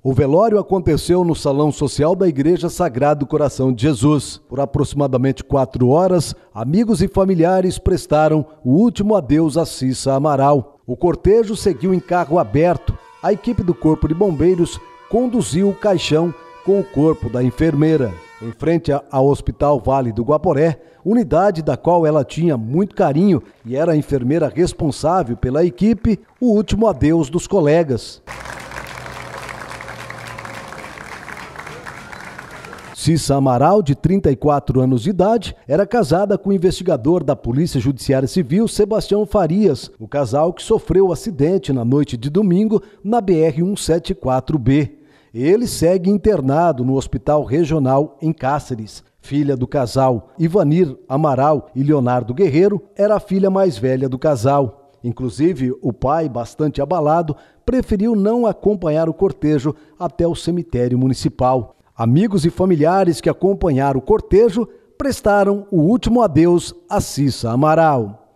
O velório aconteceu no Salão Social da Igreja Sagrado Coração de Jesus. Por aproximadamente quatro horas, amigos e familiares prestaram o último adeus a Cissa Amaral. O cortejo seguiu em carro aberto. A equipe do Corpo de Bombeiros conduziu o caixão com o corpo da enfermeira. Em frente ao Hospital Vale do Guaporé, unidade da qual ela tinha muito carinho e era a enfermeira responsável pela equipe, o último adeus dos colegas. Cissa Amaral, de 34 anos de idade, era casada com o investigador da Polícia Judiciária Civil, Sebastião Farias, o casal que sofreu o acidente na noite de domingo na BR-174B. Ele segue internado no Hospital Regional em Cáceres. Filha do casal Ivanir Amaral e Leonardo Guerreiro era a filha mais velha do casal. Inclusive, o pai, bastante abalado, preferiu não acompanhar o cortejo até o cemitério municipal. Amigos e familiares que acompanharam o cortejo prestaram o último adeus a Cissa Amaral.